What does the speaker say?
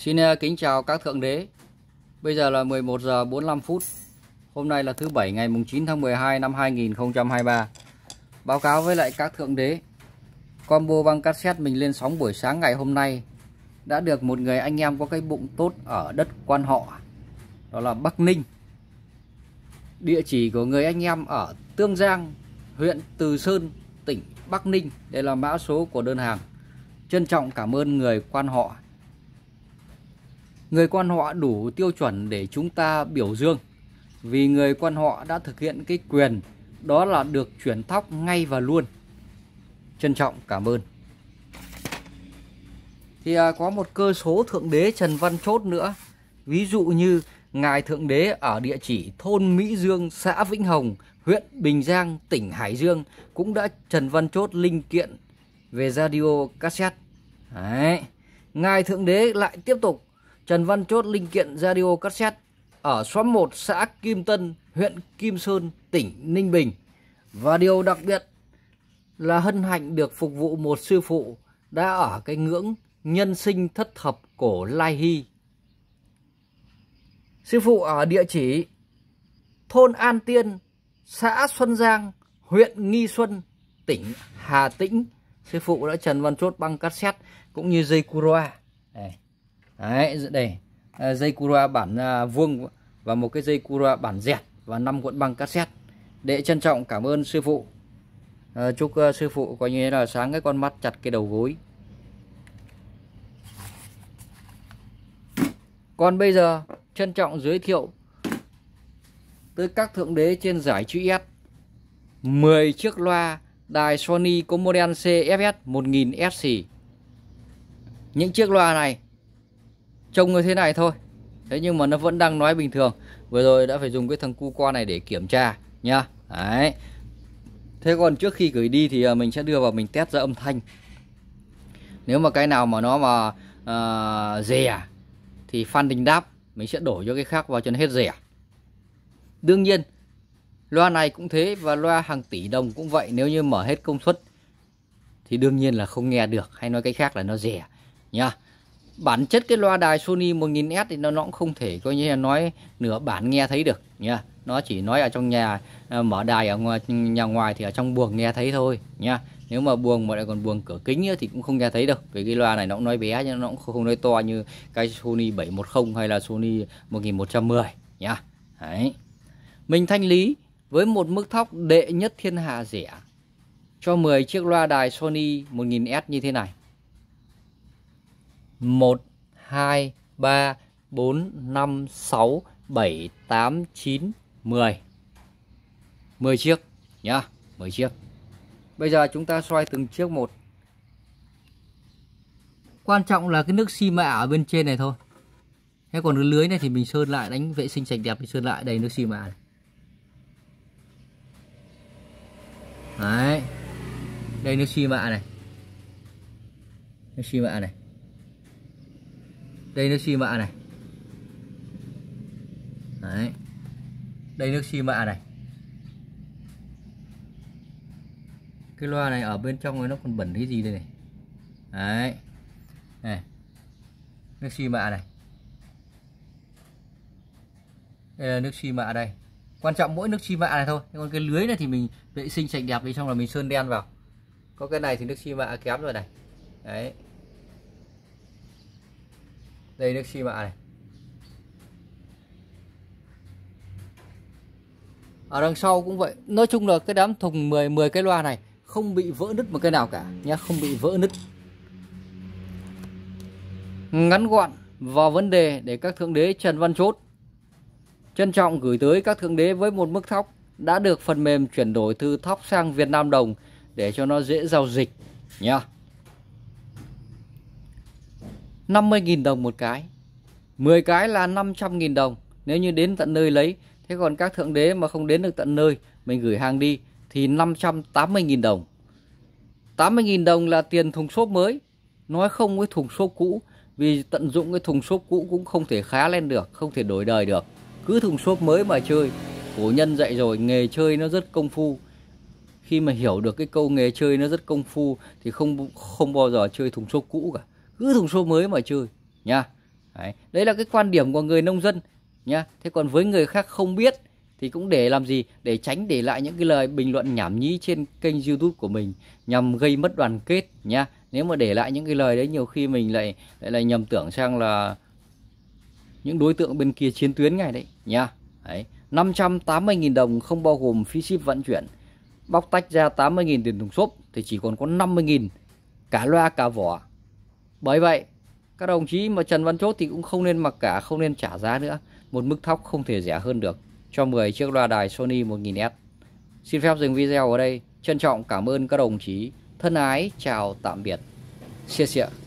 Xin à, kính chào các thượng đế Bây giờ là 11 giờ 45 phút Hôm nay là thứ bảy ngày 9 tháng 12 năm 2023 Báo cáo với lại các thượng đế Combo băng cassette mình lên sóng buổi sáng ngày hôm nay Đã được một người anh em có cái bụng tốt ở đất quan họ Đó là Bắc Ninh Địa chỉ của người anh em ở Tương Giang, huyện Từ Sơn, tỉnh Bắc Ninh Đây là mã số của đơn hàng Trân trọng cảm ơn người quan họ Người quan họ đủ tiêu chuẩn để chúng ta biểu dương vì người quan họ đã thực hiện cái quyền đó là được chuyển thóc ngay và luôn. Trân trọng cảm ơn. Thì à, có một cơ số Thượng Đế Trần Văn Chốt nữa. Ví dụ như Ngài Thượng Đế ở địa chỉ thôn Mỹ Dương, xã Vĩnh Hồng, huyện Bình Giang, tỉnh Hải Dương cũng đã Trần Văn Chốt linh kiện về radio cassette. Đấy. Ngài Thượng Đế lại tiếp tục Trần Văn Chốt linh kiện radio cassette ở xóm 1 xã Kim Tân, huyện Kim Sơn, tỉnh Ninh Bình. Và điều đặc biệt là hân hạnh được phục vụ một sư phụ đã ở cái ngưỡng nhân sinh thất thập cổ Lai Hy. Sư phụ ở địa chỉ thôn An Tiên, xã Xuân Giang, huyện Nghi Xuân, tỉnh Hà Tĩnh. Sư phụ đã Trần Văn Chốt băng cassette cũng như dây curoa. Đây. Đấy, đây ờ, dây cura bản à, vuông và một cái dây cura bản dẹt và năm cuộn băng cassette. để trân trọng cảm ơn sư phụ. Ờ, chúc ờ, sư phụ coi như là sáng cái con mắt chặt cái đầu gối. Còn bây giờ trân trọng giới thiệu tới các thượng đế trên giải chữ S 10 chiếc loa đài Sony có model CFS 1000 SC. Những chiếc loa này trông như thế này thôi thế nhưng mà nó vẫn đang nói bình thường vừa rồi đã phải dùng cái thằng cu qua này để kiểm tra nhá đấy thế còn trước khi gửi đi thì à, mình sẽ đưa vào mình test ra âm thanh nếu mà cái nào mà nó mà uh, à, rẻ thì phan đình đáp mình sẽ đổi cho cái khác vào cho nó hết rẻ đương nhiên loa này cũng thế và loa hàng tỷ đồng cũng vậy nếu như mở hết công suất thì đương nhiên là không nghe được hay nói cách khác là nó rẻ nhá bản chất cái loa đài Sony 1000S thì nó, nó cũng không thể coi như là nói nửa bản nghe thấy được nha nó chỉ nói ở trong nhà à, mở đài ở ngoài, nhà ngoài thì ở trong buồng nghe thấy thôi nha nếu mà buồng mà lại còn buồng cửa kính thì cũng không nghe thấy được vì cái loa này nó cũng nói bé nhưng nó cũng không nói to như cái Sony 710 hay là Sony 1110 nha đấy mình thanh lý với một mức thóc đệ nhất thiên hạ rẻ cho 10 chiếc loa đài Sony 1000S như thế này 1 2 3 4 5 6 7 8 9 10. 10 chiếc nhá, 10 chiếc. Bây giờ chúng ta xoay từng chiếc một. Quan trọng là cái nước xi mạ ở bên trên này thôi. Thế còn cái lưới này thì mình sơn lại đánh vệ sinh sạch đẹp thì sơn lại đầy nước xi mạ này. Đấy. Đây nước xi mạ này. Nước xi mạ này đây nước xi mạ này đấy đây nước xi mạ này cái loa này ở bên trong nó còn bẩn cái gì đây này đấy này nước xi mạ này đây là nước xi mạ đây quan trọng mỗi nước xi mạ này thôi còn cái lưới này thì mình vệ sinh sạch đẹp đi xong là mình sơn đen vào có cái này thì nước xi mạ kém rồi này đấy đây nước xi mạ này ở đằng sau cũng vậy nói chung là cái đám thùng 10 10 cái loa này không bị vỡ nứt một cái nào cả nhé không bị vỡ nứt ngắn gọn vào vấn đề để các thượng đế Trần Văn Chốt trân trọng gửi tới các thượng đế với một mức thóc đã được phần mềm chuyển đổi từ thóc sang Việt Nam đồng để cho nó dễ giao dịch nhá. 50.000 đồng một cái 10 cái là 500.000 đồng nếu như đến tận nơi lấy thế còn các thượng đế mà không đến được tận nơi mình gửi hàng đi thì 580.000 đồng 80.000 đồng là tiền thùng xốp mới nói không với thùng xốp cũ vì tận dụng cái thùng xốp cũ cũng không thể khá lên được không thể đổi đời được cứ thùng xốp mới mà chơi cổ nhân dạy rồi nghề chơi nó rất công phu khi mà hiểu được cái câu nghề chơi nó rất công phu thì không không bao giờ chơi thùng xốp cũ cả cứ thùng số mới mà chơi nha đấy. đấy là cái quan điểm của người nông dân nha thế còn với người khác không biết thì cũng để làm gì để tránh để lại những cái lời bình luận nhảm nhí trên kênh youtube của mình nhằm gây mất đoàn kết nha nếu mà để lại những cái lời đấy nhiều khi mình lại lại, lại nhầm tưởng sang là những đối tượng bên kia chiến tuyến ngay đấy nha đấy 580.000 đồng không bao gồm phí ship vận chuyển bóc tách ra 80.000 tiền thùng xốp thì chỉ còn có 50.000 cả loa cả vỏ bởi vậy các đồng chí mà Trần Văn Chốt thì cũng không nên mặc cả không nên trả giá nữa một mức thóc không thể rẻ hơn được cho 10 chiếc loa đài Sony 1000S xin phép dừng video ở đây trân trọng cảm ơn các đồng chí thân ái chào tạm biệt xin chào